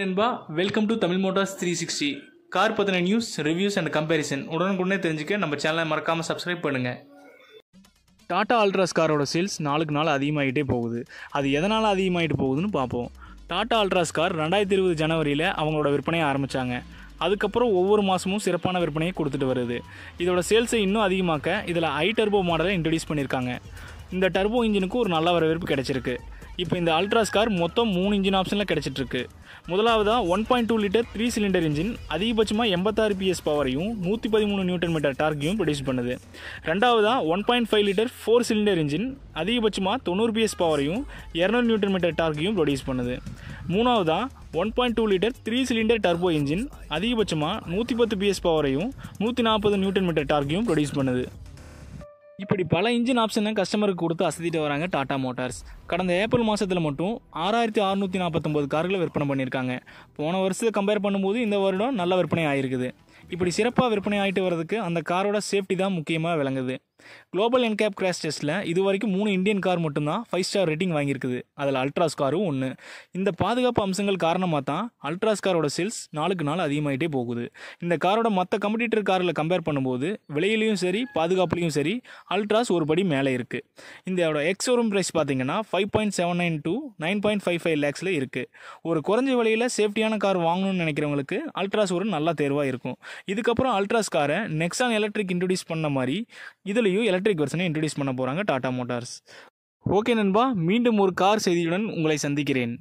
நண்பா welcome to Tamil Motors three sixty car பற்றின news reviews and comparison உடனுக்குடனே தெரிஞ்சுக்க நம்ம சேனலை மறக்காமல் சப்ஸ்கிரைப் பண்ணுங்கள் டாடா அல்ட்ராஸ் காரோட சேல்ஸ் நாளுக்கு நாள் அதிகமாகிட்டே போகுது அது எதனால் அதிகமாகிட்டு போகுதுன்னு பார்ப்போம் டாடா அல்ட்ராஸ் கார் ரெண்டாயிரத்தி இருபது ஜனவரியில் அவங்களோட விற்பனையை ஆரம்பித்தாங்க அதுக்கப்புறம் ஒவ்வொரு மாதமும் சிறப்பான விற்பனையை கொடுத்துட்டு வருது இதோட சேல்ஸை இன்னும் அதிகமாக்க இதில் ஐ டர்போ மாடலை இன்ட்ரடியூஸ் பண்ணியிருக்காங்க இந்த டர்போ இன்ஜினுக்கு ஒரு நல்ல வரவேற்பு கிடச்சிருக்கு இப்போ இந்த அல்ட்ராஸ் கார் மொத்தம் மூணு இன்ஜின் ஆப்ஷனில் கிடச்சிட்ருக்கு முதலாவதாக one point two litre three cylinder engine அதிகபட்சமாக எண்பத்தாறு பிஎஸ் பவரையும் நூற்றி பதிமூணு நியூட்டன் மீட்டர் டார்கையும் ப்ரொடியூஸ் பண்ணுது ரெண்டாவதாக one point five litre four cylinder engine அதிகபட்சமாக தொண்ணூறு பிஎஸ் பவரையும் இரநூறு நியூட்டன் மீட்டர் டார்கையும் ப்ரொடியூஸ் பண்ணுது மூணாவதாக one point two litre three cylinder turbo engine அதிகபட்சமாக நூற்றி பத்து பிஎஸ் பவரையும் நூற்றி நாற்பது நியூட்டன் மீட்டர் டார்கையும் ப்ரொடியூஸ் பண்ணுது இப்படி பல இன்ஜின் ஆப்ஷனை கஸ்டமருக்கு கொடுத்து அசதிட்டு வராங்க டாடா மோட்டார்ஸ் கடந்த ஏப்ரல் மாதத்தில் மட்டும் ஆறாயிரத்தி அறுநூற்றி நாற்பத்தொம்போது கார்களை விற்பனை பண்ணியிருக்காங்க போன வருஷத்தை கம்பேர் பண்ணும்போது இந்த வருடம் நல்ல விற்பனை ஆகிருக்குது இப்படி சிறப்பாக விற்பனை ஆகிட்டு வர்றதுக்கு அந்த காரோட சேஃப்டி தான் முக்கியமாக விளங்குது குளோபல் என்கேப் கிராஷ் டெஸ்ட்டில் இது வரைக்கும் மூணு இந்தியன் கார் மட்டும்தான் ஃபைவ் ஸ்டார் ரேட்டிங் வாங்கியிருக்குது அதில் அல்ட்ராஸ் காரும் ஒன்று இந்த பாதுகாப்பு அம்சங்கள் காரணமாக தான் அல்ட்ராஸ் காரோட சேல்ஸ் நாளுக்கு நாள் அதிகமாகிட்டே போகுது இந்த காரோட மற்ற கம்படிட்டர் காரில் கம்பேர் பண்ணும்போது விலையிலையும் சரி பாதுகாப்புலையும் சரி அல்ட்ராஸ் ஒரு படி மேலே இருக்குது இதோட எக்ஸ் ஷோரூம் ப்ரைஸ் பார்த்தீங்கன்னா five point seven nine two nine point five five லேக்ஸில் இருக்குது ஒரு குறைஞ்ச விலையில் சேஃப்டியான கார் வாங்கணும்னு நினைக்கிறவங்களுக்கு அல்ட்ராஸ் ஒரு நல்ல தேர்வாக இருக்கும் இதுக்கப்புறம் அல்ட்ராஸ் காரை நெக்ஸான் எலக்ட்ரிக் இன்ட்ரடியூஸ் பண்ண மாதிரி இதுலேயும் எலக்ட்ரிக் வெர்ஷனை இன்ட்ரடியூஸ் பண்ண போகிறாங்க டாடா மோட்டார்ஸ் ஓகே நண்பா மீண்டும் ஒரு கார் செய்தியுடன் உங்களை சந்திக்கிறேன்